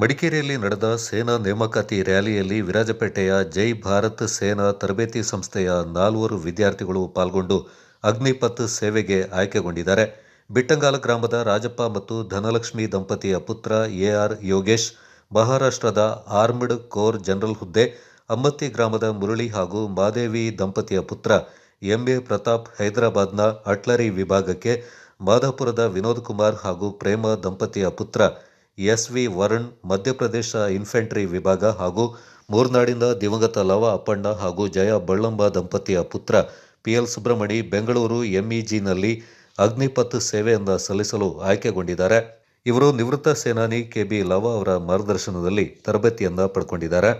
ಮಡಿಕೇರಿಯಲ್ಲಿ ನಡೆದ ಸೇನಾ ನೇಮಕಾತಿ ರ್ಯಾಲಿಯಲ್ಲಿ ವಿರಾಜಪೇಟೆಯ ಜೈ ಭಾರತ್ ಸೇನಾ ತರಬೇತಿ ಸಂಸ್ಥೆಯ ನಾಲ್ವರು ವಿದ್ಯಾರ್ಥಿಗಳು ಪಾಲ್ಗೊಂಡು ಅಗ್ನಿಪಥ್ ಸೇವೆಗೆ ಆಯ್ಕೆಗೊಂಡಿದ್ದಾರೆ ಬಿಟ್ಟಂಗಾಲ ಗ್ರಾಮದ ರಾಜಪ್ಪ ಮತ್ತು ಧನಲಕ್ಷ್ಮಿ ದಂಪತಿಯ ಪುತ್ರ ಎಆರ್ ಯೋಗೇಶ್ ಮಹಾರಾಷ್ಟ್ರದ ಆರ್ಮ್ಡ್ ಕೋರ್ ಜನರಲ್ ಹುದ್ದೆ ಅಮ್ಮತ್ತಿ ಗ್ರಾಮದ ಮುರಳಿ ಹಾಗೂ ಮಾದೇವಿ ದಂಪತಿಯ ಪುತ್ರ ಎಂಎ ಪ್ರತಾಪ್ ಹೈದರಾಬಾದ್ನ ಅಟ್ಲರಿ ವಿಭಾಗಕ್ಕೆ ಮಾಧಾಪುರದ ವಿನೋದ್ ಕುಮಾರ್ ಹಾಗೂ ಪ್ರೇಮ ದಂಪತಿಯ ಪುತ್ರ S V Varun Madhya Pradesh infantry ವಿಭಾಗ ಹಾಗೂ ಮೂರ್ನಾಡಿಂದ ದಿವಂಗತ ಲವ ಅಪ್ಪಣ್ಣ ಹಾಗೂ ಜಯ ಬಳ್ಳಂಬ ದಂಪತಿಯ ಪುತ್ರ ಪಿ ಎಲ್ ಸುಬ್ರಹ್ಮಣಿ ಬೆಂಗಳೂರು ಎಂಇಜಿನಲ್ಲಿ ಅಗ್ನಿಪಥ್ ಸೇವೆಯಿಂದ ಸಲ್ಲಿಸಲು ಆಯ್ಕೆಗೊಂಡಿದ್ದಾರೆ ಇವರು ನಿವೃತ್ತ ಸೇನಾನಿ ಕೆ ಬಿ ಲವ ಅವರ ಮಾರ್ಗದರ್ಶನದಲ್ಲಿ ತರಬೇತಿಯನ್ನು ಪಡ್ಕೊಂಡಿದ್ದಾರೆ